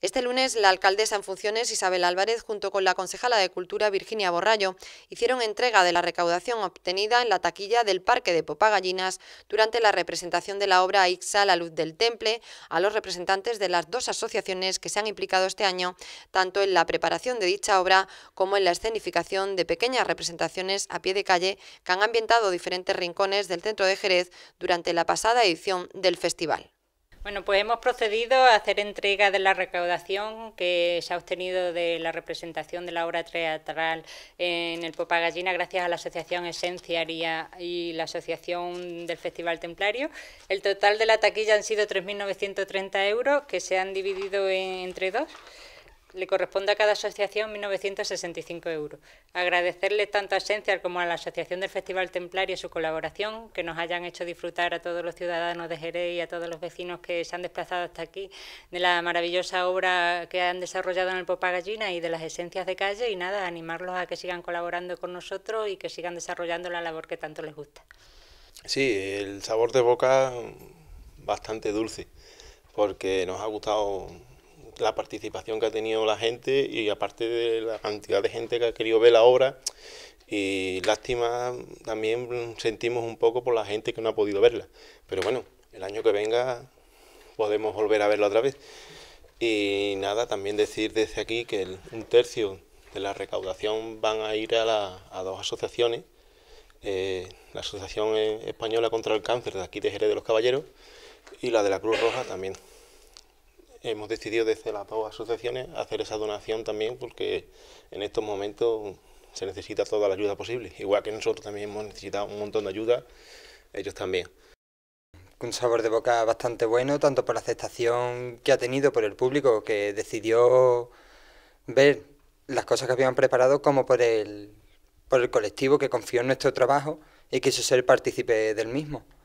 Este lunes, la alcaldesa en funciones, Isabel Álvarez, junto con la concejala de Cultura, Virginia Borrallo, hicieron entrega de la recaudación obtenida en la taquilla del Parque de Popagallinas durante la representación de la obra Ixa, la luz del temple, a los representantes de las dos asociaciones que se han implicado este año, tanto en la preparación de dicha obra como en la escenificación de pequeñas representaciones a pie de calle que han ambientado diferentes rincones del centro de Jerez durante la pasada edición del festival. Bueno, pues hemos procedido a hacer entrega de la recaudación que se ha obtenido de la representación de la obra teatral en el Popagallina, gracias a la Asociación Esenciaria y, la Asociación del Festival Templario. El total de la taquilla han sido 3.930 euros que se han dividido entre dos. Le corresponde a cada asociación 1.965 euros. Agradecerle tanto a Esencial como a la Asociación del Festival Templario su colaboración, que nos hayan hecho disfrutar a todos los ciudadanos de Jerez y a todos los vecinos que se han desplazado hasta aquí de la maravillosa obra que han desarrollado en el Popagallina y de las esencias de calle. Y nada, animarlos a que sigan colaborando con nosotros y que sigan desarrollando la labor que tanto les gusta. Sí, el sabor de boca bastante dulce, porque nos ha gustado la participación que ha tenido la gente y aparte de la cantidad de gente que ha querido ver la obra. Y lástima también sentimos un poco por la gente que no ha podido verla. Pero bueno, el año que venga podemos volver a verla otra vez. Y nada, también decir desde aquí que un tercio de la recaudación van a ir a, dos asociaciones. Eh, la Asociación Española contra el Cáncer de aquí de Jerez de los Caballeros y la de la Cruz Roja también hemos decidido desde las dos asociaciones hacer esa donación también porque en estos momentos se necesita toda la ayuda posible. Igual que nosotros también hemos necesitado un montón de ayuda, ellos también. Un sabor de boca bastante bueno, tanto por la aceptación que ha tenido por el público, que decidió ver las cosas que habían preparado, como por el, colectivo que confió en nuestro trabajo y quiso ser partícipe del mismo.